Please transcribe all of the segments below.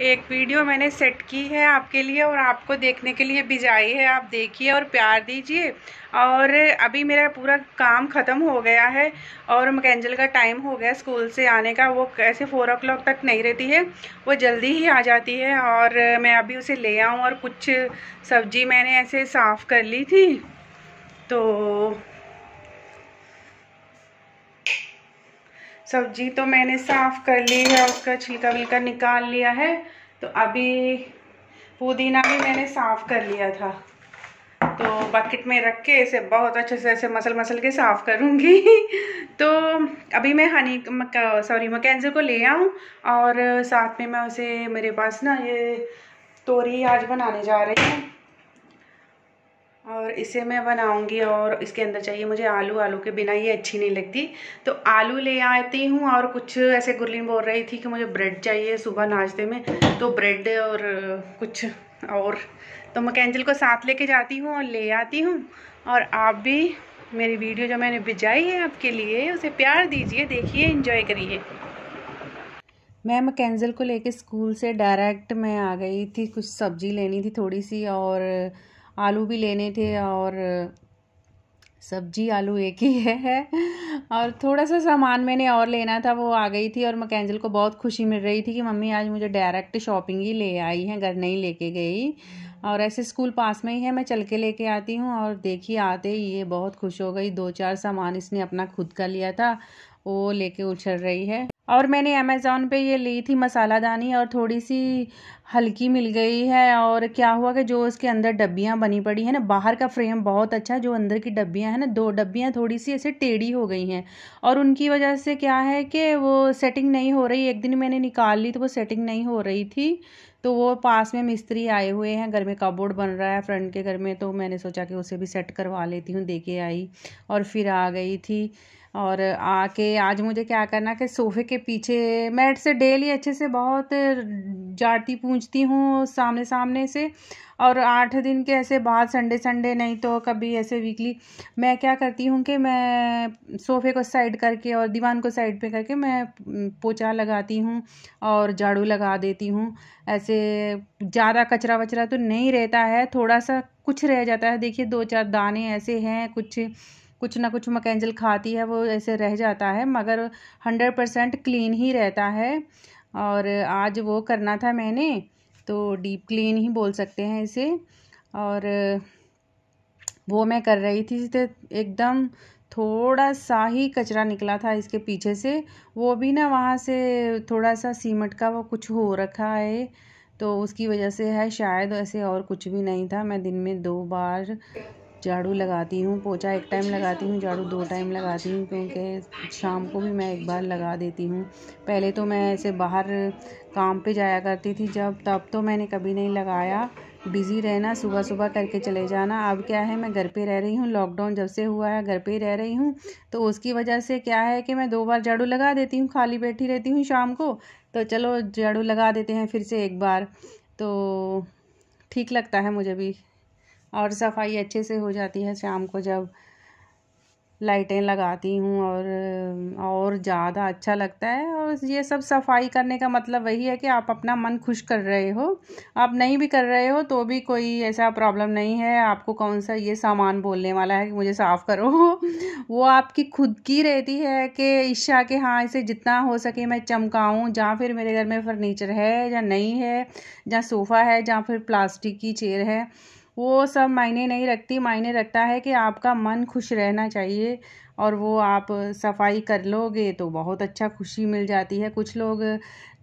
एक वीडियो मैंने सेट की है आपके लिए और आपको देखने के लिए भिजाई है आप देखिए और प्यार दीजिए और अभी मेरा पूरा काम ख़त्म हो गया है और मकैंजल का टाइम हो गया स्कूल से आने का वो ऐसे फ़ोर ओ क्लॉक तक नहीं रहती है वो जल्दी ही आ जाती है और मैं अभी उसे ले आऊँ और कुछ सब्जी मैंने ऐसे साफ़ कर ली थी तो सब्जी तो मैंने साफ़ कर ली है उसका छिलका विलका निकाल लिया है तो अभी पुदीना भी मैंने साफ़ कर लिया था तो बकेट में रख के इसे बहुत अच्छे से ऐसे मसल मसल के साफ़ करूँगी तो अभी मैं हनी सॉरी मकैंजर को ले आऊँ और साथ में मैं उसे मेरे पास ना ये तोरी आज बनाने जा रही हूँ और इसे मैं बनाऊंगी और इसके अंदर चाहिए मुझे आलू आलू के बिना ये अच्छी नहीं लगती तो आलू ले आती हूँ और कुछ ऐसे गुरलीन बोल रही थी कि मुझे ब्रेड चाहिए सुबह नाश्ते में तो ब्रेड और कुछ और तो मैं कैंजल को साथ लेके जाती हूँ और ले आती हूँ और आप भी मेरी वीडियो जो मैंने भिजाई है आपके लिए उसे प्यार दीजिए देखिए इन्जॉय करिए मैं मकैंजल को लेके स्कूल से डायरेक्ट मैं आ गई थी कुछ सब्जी लेनी थी थोड़ी सी और आलू भी लेने थे हम्म। और सब्जी आलू एक ही है और थोड़ा सा सामान मैंने और लेना था वो आ गई थी और मकैंजल को बहुत खुशी मिल रही थी कि मम्मी आज मुझे डायरेक्ट शॉपिंग ही ले आई है घर नहीं लेके गई और ऐसे स्कूल पास में ही है मैं चल के लेके आती हूँ और देखिए आते ही ये बहुत खुश हो गई दो चार सामान इसने अपना खुद का लिया था वो लेके उछल रही है और मैंने अमेज़ोन पे ये ली थी मसाला दानी और थोड़ी सी हल्की मिल गई है और क्या हुआ कि जो उसके अंदर डब्बियाँ बनी पड़ी है ना बाहर का फ्रेम बहुत अच्छा है जो अंदर की डब्बियाँ हैं ना दो डब्बियाँ थोड़ी सी ऐसे टेढ़ी हो गई हैं और उनकी वजह से क्या है कि वो सेटिंग नहीं हो रही एक दिन मैंने निकाल ली तो वो सेटिंग नहीं हो रही थी तो वो पास में मिस्त्री आए हुए हैं घर में कबोर्ड बन रहा है फ्रंट के घर में तो मैंने सोचा कि उसे भी सेट करवा लेती हूँ दे के आई और फिर आ गई थी और आके आज मुझे क्या करना कि सोफ़े के पीछे मैट से डेली अच्छे से बहुत जाती पूछती हूँ सामने सामने से और आठ दिन के ऐसे बाद संडे संडे नहीं तो कभी ऐसे वीकली मैं क्या करती हूँ कि मैं सोफ़े को साइड करके और दीवान को साइड पे करके मैं पोछा लगाती हूँ और झाड़ू लगा देती हूँ ऐसे ज़्यादा कचरा वचरा तो नहीं रहता है थोड़ा सा कुछ रह जाता है देखिए दो चार दाने ऐसे हैं कुछ कुछ ना कुछ मकैंजल खाती है वो ऐसे रह जाता है मगर हंड्रेड परसेंट क्लीन ही रहता है और आज वो करना था मैंने तो डीप क्लीन ही बोल सकते हैं इसे और वो मैं कर रही थी तो एकदम थोड़ा सा ही कचरा निकला था इसके पीछे से वो भी ना वहाँ से थोड़ा सा सीमट का वो कुछ हो रखा है तो उसकी वजह से है शायद ऐसे और कुछ भी नहीं था मैं दिन में दो बार झाड़ू लगाती हूँ पोछा एक टाइम लगाती हूँ तो झाड़ू दो टाइम लगाती हूँ क्योंकि शाम को तो भी मैं एक बार लगा देती हूँ पहले तो मैं ऐसे बाहर काम पे जाया करती थी जब तब तो मैंने कभी नहीं लगाया बिज़ी रहना सुबह सुबह करके चले जाना अब क्या है मैं घर पे रह रही हूँ लॉकडाउन जब से हुआ है घर पे ही रह रही हूँ तो उसकी वजह से क्या है कि मैं दो बार झाड़ू लगा देती हूँ खाली बैठी रहती हूँ शाम को तो चलो झाड़ू लगा देते हैं फिर से एक बार तो ठीक लगता है मुझे भी और सफाई अच्छे से हो जाती है शाम को जब लाइटें लगाती हूँ और और ज़्यादा अच्छा लगता है और ये सब सफाई करने का मतलब वही है कि आप अपना मन खुश कर रहे हो आप नहीं भी कर रहे हो तो भी कोई ऐसा प्रॉब्लम नहीं है आपको कौन सा ये सामान बोलने वाला है कि मुझे साफ़ करो वो आपकी खुद की रहती है कि इच्छा के हाँ इसे जितना हो सके मैं चमकाऊँ जहाँ फिर मेरे घर में फर्नीचर है या नहीं है जहाँ सोफ़ा है जहाँ फिर प्लास्टिक की चेयर है वो सब मायने नहीं रखती मायने रखता है कि आपका मन खुश रहना चाहिए और वो आप सफाई कर लोगे तो बहुत अच्छा खुशी मिल जाती है कुछ लोग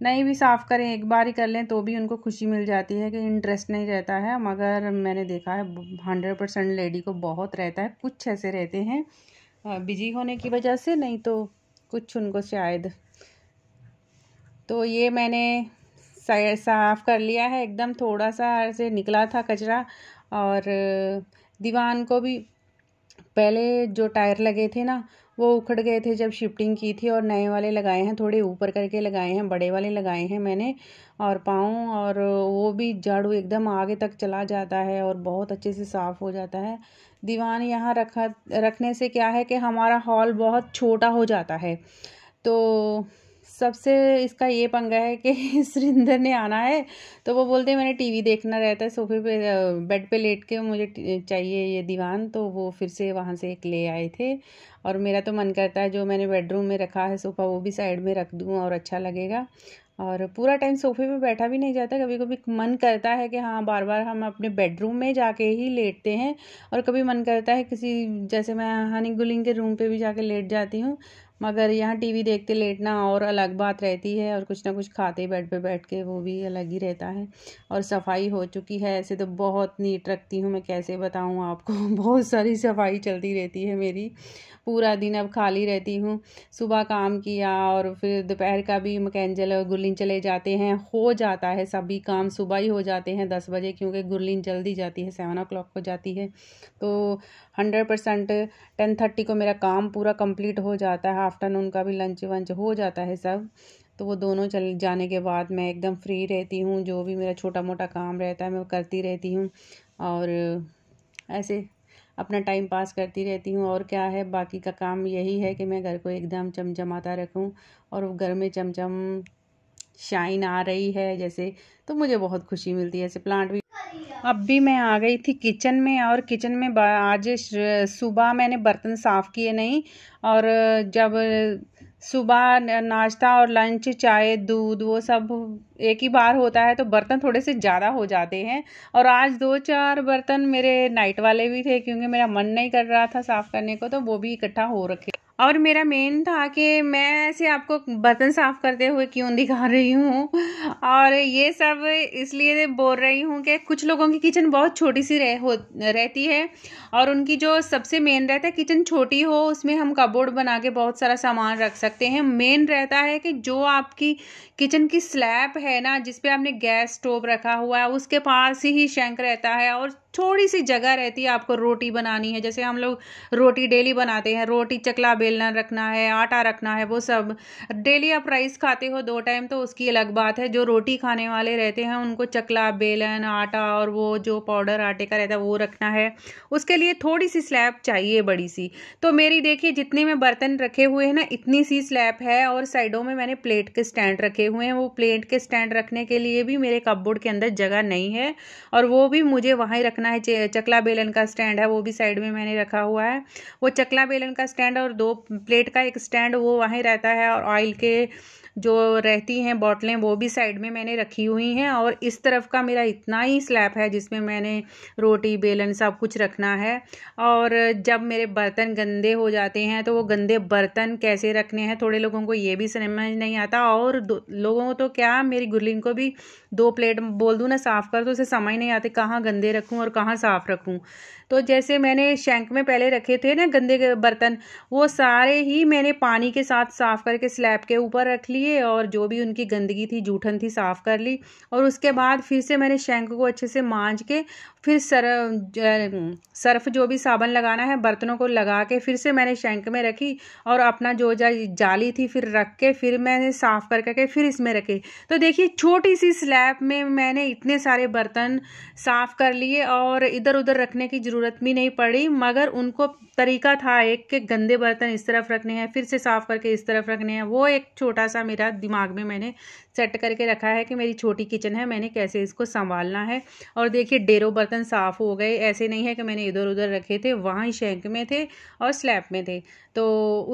नहीं भी साफ़ करें एक बार ही कर लें तो भी उनको खुशी मिल जाती है कि इंटरेस्ट नहीं रहता है मगर मैंने देखा है हंड्रेड परसेंट लेडी को बहुत रहता है कुछ ऐसे रहते हैं बिजी होने की वजह से नहीं तो कुछ उनको शायद तो ये मैंने साफ़ कर लिया है एकदम थोड़ा सा से निकला था कचरा और दीवान को भी पहले जो टायर लगे थे ना वो उखड़ गए थे जब शिफ्टिंग की थी और नए वाले लगाए हैं थोड़े ऊपर करके लगाए हैं बड़े वाले लगाए हैं मैंने और पाँव और वो भी झाड़ू एकदम आगे तक चला जाता है और बहुत अच्छे से साफ़ हो जाता है दीवान यहाँ रखा रखने से क्या है कि हमारा हॉल बहुत छोटा हो जाता है तो सबसे इसका ये पंगा है कि सुरिंदर ने आना है तो वो बोलते हैं मैंने टीवी देखना रहता है सोफे पे बेड पे लेट के मुझे चाहिए ये दीवान तो वो फिर से वहाँ से एक ले आए थे और मेरा तो मन करता है जो मैंने बेडरूम में रखा है सोफ़ा वो भी साइड में रख दूँ और अच्छा लगेगा और पूरा टाइम सोफे पे बैठा भी नहीं जाता कभी कभी मन करता है कि हाँ बार बार हम अपने बेडरूम में जाके ही लेटते हैं और कभी मन करता है किसी जैसे मैं हनी गुलिंग के रूम पे भी जाके लेट जाती हूँ मगर यहाँ टीवी देखते लेटना और अलग बात रहती है और कुछ ना कुछ खाते बेड पे बैठ के वो भी अलग ही रहता है और सफाई हो चुकी है ऐसे तो बहुत नीट रखती हूँ मैं कैसे बताऊँ आपको बहुत सारी सफाई चलती रहती है मेरी पूरा दिन अब खाली रहती हूँ सुबह काम किया और फिर दोपहर का भी मकैंजल और गुरलिन चले जाते हैं हो जाता है सभी काम सुबह ही हो जाते हैं दस बजे क्योंकि गुरलिन जल्दी जाती है सेवन ओ क्लॉक को जाती है तो हंड्रेड परसेंट टेन थर्टी को मेरा काम पूरा कंप्लीट हो जाता है आफ्टरनून का भी लंच वंच हो जाता है सब तो वो दोनों चल जाने के बाद मैं एकदम फ्री रहती हूँ जो भी मेरा छोटा मोटा काम रहता है मैं करती रहती हूँ और ऐसे अपना टाइम पास करती रहती हूँ और क्या है बाकी का काम यही है कि मैं घर को एकदम चमचमाता रखूँ और घर में चमचम शाइन आ रही है जैसे तो मुझे बहुत खुशी मिलती है ऐसे प्लांट भी अब भी मैं आ गई थी किचन में और किचन में आज सुबह मैंने बर्तन साफ़ किए नहीं और जब सुबह नाश्ता और लंच चाय दूध वो सब एक ही बार होता है तो बर्तन थोड़े से ज़्यादा हो जाते हैं और आज दो चार बर्तन मेरे नाइट वाले भी थे क्योंकि मेरा मन नहीं कर रहा था साफ़ करने को तो वो भी इकट्ठा हो रखे और मेरा मेन था कि मैं ऐसे आपको बर्तन साफ़ करते हुए क्यों दिखा रही हूँ और ये सब इसलिए बोल रही हूँ कि कुछ लोगों की किचन बहुत छोटी सी रह हो रहती है और उनकी जो सबसे मेन रहता है किचन छोटी हो उसमें हम कबोर्ड बना के बहुत सारा सामान रख सकते हैं मेन रहता है कि जो आपकी किचन की स्लैब है ना जिसपे आपने गैस स्टोव रखा हुआ है उसके पास ही शंक रहता है और थोड़ी सी जगह रहती है आपको रोटी बनानी है जैसे हम लोग रोटी डेली बनाते हैं रोटी चकला बेल बेलना रखना है आटा रखना है वो सब डेली आप राइस खाते हो दो टाइम तो उसकी अलग बात है जो रोटी खाने वाले रहते हैं उनको चकला बेलन आटा और वो जो पाउडर आटे का रहता है वो रखना है उसके लिए थोड़ी सी स्लैब चाहिए बड़ी सी तो मेरी देखिए जितने में बर्तन रखे हुए हैं ना इतनी सी स्लैब है और साइडों में मैंने प्लेट के स्टैंड रखे हुए हैं वो प्लेट के स्टैंड रखने के लिए भी मेरे कपबोर्ड के अंदर जगह नहीं है और वो भी मुझे वहाँ ही रखना है चकला बेलन का स्टैंड है वो भी साइड में मैंने रखा हुआ है वो चकला बेलन का स्टैंड और दो प्लेट का एक स्टैंड वो वहीं रहता है और ऑयल के जो रहती हैं बॉटलें वो भी साइड में मैंने रखी हुई हैं और इस तरफ का मेरा इतना ही स्लैब है जिसमें मैंने रोटी बेलन सब कुछ रखना है और जब मेरे बर्तन गंदे हो जाते हैं तो वो गंदे बर्तन कैसे रखने हैं थोड़े लोगों को ये भी समझ नहीं आता और लोगों को तो क्या मेरी गुरलिन को भी दो प्लेट बोल दूँ ना साफ़ कर तो उसे समझ नहीं आते कहाँ गंदे रखूँ और कहाँ साफ़ रखूँ तो जैसे मैंने शैंक में पहले रखे थे ना गंदे बर्तन वो सारे ही मैंने पानी के साथ साफ़ करके स्लैब के ऊपर रख लिए और जो भी उनकी गंदगी थी जूठन थी साफ़ कर ली और उसके बाद फिर से मैंने शैंक को अच्छे से मांझ के फिर सर सर्फ जो भी साबन लगाना है बर्तनों को लगा के फिर से मैंने शैंक में रखी और अपना जो जा, जाली थी फिर रख के फिर मैंने साफ़ कर करके फिर इसमें रखे तो देखिए छोटी सी स्लैब में मैंने इतने सारे बर्तन साफ़ कर लिए और इधर उधर रखने की ज़रूरत ज़रूरत भी नहीं पड़ी मगर उनको तरीका था एक के गंदे बर्तन इस तरफ रखने हैं फिर से साफ़ करके इस तरफ रखने हैं वो एक छोटा सा मेरा दिमाग में मैंने सेट करके रखा है कि मेरी छोटी किचन है मैंने कैसे इसको संभालना है और देखिए डेरों बर्तन साफ़ हो गए ऐसे नहीं है कि मैंने इधर उधर रखे थे वहाँ ही शेंक में थे और स्लैब में थे तो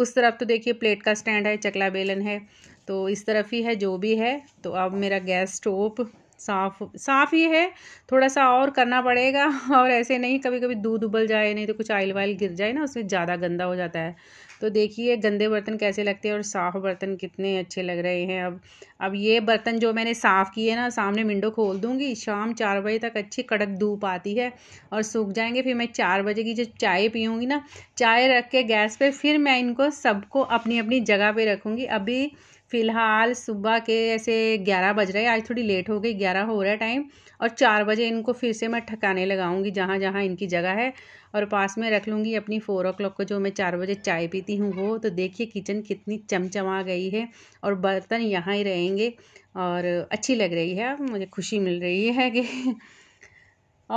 उस तरफ तो देखिए प्लेट का स्टैंड है चकला बेलन है तो इस तरफ ही है जो भी है तो अब मेरा गैस स्टोव साफ साफ ही है थोड़ा सा और करना पड़ेगा और ऐसे नहीं कभी कभी दूध उबल जाए नहीं तो कुछ आयल वाइल गिर जाए ना उसमें ज़्यादा गंदा हो जाता है तो देखिए गंदे बर्तन कैसे लगते हैं और साफ़ बर्तन कितने अच्छे लग रहे हैं अब अब ये बर्तन जो मैंने साफ़ किए ना सामने विंडो खोल दूँगी शाम चार बजे तक अच्छी कड़क धूप आती है और सूख जाएंगे फिर मैं चार बजे की जब चाय पीऊँगी ना चाय रख के गैस पर फिर मैं इनको सबको अपनी अपनी जगह पर रखूँगी अभी फ़िलहाल सुबह के ऐसे ग्यारह बज रहे आज थोड़ी लेट हो गई ग्यारह हो रहा है टाइम और चार बजे इनको फिर से मैं ठकाने लगाऊंगी जहाँ जहाँ इनकी जगह है और पास में रख लूँगी अपनी फ़ोर ओ क्लॉक को जो मैं चार बजे चाय पीती हूँ वो तो देखिए किचन कितनी चमचमा गई है और बर्तन यहाँ ही रहेंगे और अच्छी लग रही है मुझे खुशी मिल रही है कि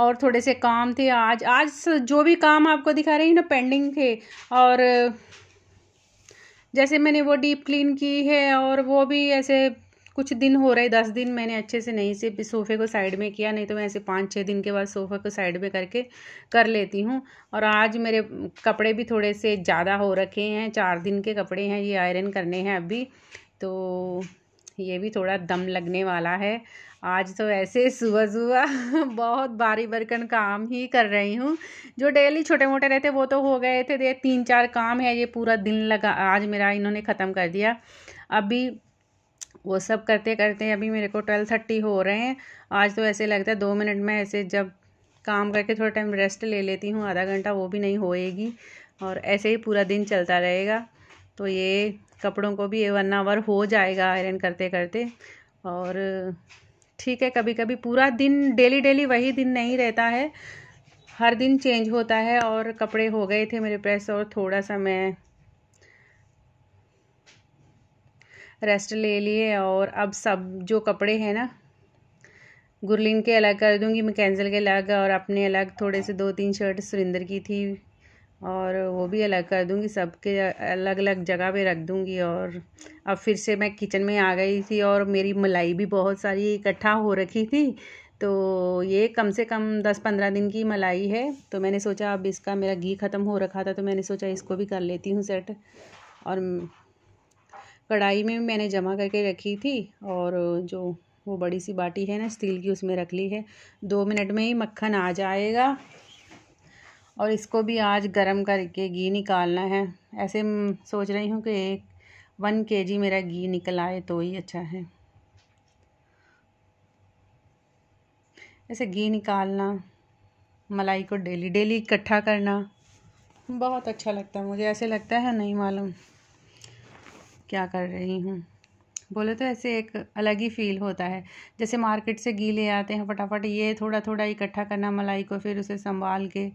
और थोड़े से काम थे आज आज जो भी काम आपको दिखा रही हूँ ना पेंडिंग थे और जैसे मैंने वो डीप क्लीन की है और वो भी ऐसे कुछ दिन हो रहे दस दिन मैंने अच्छे से नहीं से सोफ़े को साइड में किया नहीं तो मैं ऐसे पाँच छः दिन के बाद सोफ़े को साइड में करके कर लेती हूँ और आज मेरे कपड़े भी थोड़े से ज़्यादा हो रखे हैं चार दिन के कपड़े हैं ये आयरन करने हैं अभी तो ये भी थोड़ा दम लगने वाला है आज तो ऐसे सुबह सुबह बहुत भारी बरकन काम ही कर रही हूँ जो डेली छोटे मोटे रहते वो तो हो गए थे देख तीन चार काम है ये पूरा दिन लगा आज मेरा इन्होंने ख़त्म कर दिया अभी वो सब करते करते अभी मेरे को ट्वेल्व थर्टी हो रहे हैं आज तो ऐसे लगता है दो मिनट में ऐसे जब काम करके थोड़ा टाइम रेस्ट ले लेती हूँ आधा घंटा वो भी नहीं होएगी और ऐसे ही पूरा दिन चलता रहेगा तो ये कपड़ों को भी वन आवर हो जाएगा आयरन करते करते और ठीक है कभी कभी पूरा दिन डेली डेली वही दिन नहीं रहता है हर दिन चेंज होता है और कपड़े हो गए थे मेरे प्रेस और थोड़ा सा मैं रेस्ट ले लिए और अब सब जो कपड़े हैं ना गुरलिन के अलग कर दूंगी मैं कैंसिल के अलग और अपने अलग थोड़े से दो तीन शर्ट सुरिंदर की थी और वो भी अलग कर दूँगी सबके अलग अलग जगह पे रख दूँगी और अब फिर से मैं किचन में आ गई थी और मेरी मलाई भी बहुत सारी इकट्ठा हो रखी थी तो ये कम से कम दस पंद्रह दिन की मलाई है तो मैंने सोचा अब इसका मेरा घी ख़त्म हो रखा था तो मैंने सोचा इसको भी कर लेती हूँ सेट और कढ़ाई में मैंने जमा करके रखी थी और जो वो बड़ी सी बाटी है ना स्टील की उसमें रख ली है दो मिनट में ही मक्खन आ जाएगा और इसको भी आज गरम करके घी निकालना है ऐसे सोच रही हूँ कि एक वन के जी मेरा घी निकल आए तो ही अच्छा है ऐसे घी निकालना मलाई को डेली डेली इकट्ठा करना बहुत अच्छा लगता है मुझे ऐसे लगता है नहीं मालूम क्या कर रही हूँ बोले तो ऐसे एक अलग ही फील होता है जैसे मार्केट से घी ले आते हैं फटाफट ये थोड़ा थोड़ा इकट्ठा करना मलाई को फिर उसे संभाल के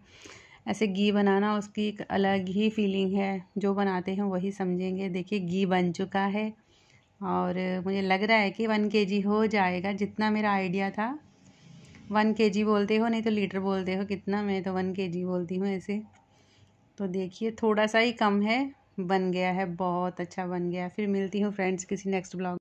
ऐसे घी बनाना उसकी एक अलग ही फीलिंग है जो बनाते हैं वही समझेंगे देखिए घी बन चुका है और मुझे लग रहा है कि वन के जी हो जाएगा जितना मेरा आइडिया था वन के जी बोलते हो नहीं तो लीटर बोलते हो कितना मैं तो वन के जी बोलती हूँ ऐसे तो देखिए थोड़ा सा ही कम है बन गया है बहुत अच्छा बन गया फिर मिलती हूँ फ्रेंड्स किसी नेक्स्ट ब्लॉग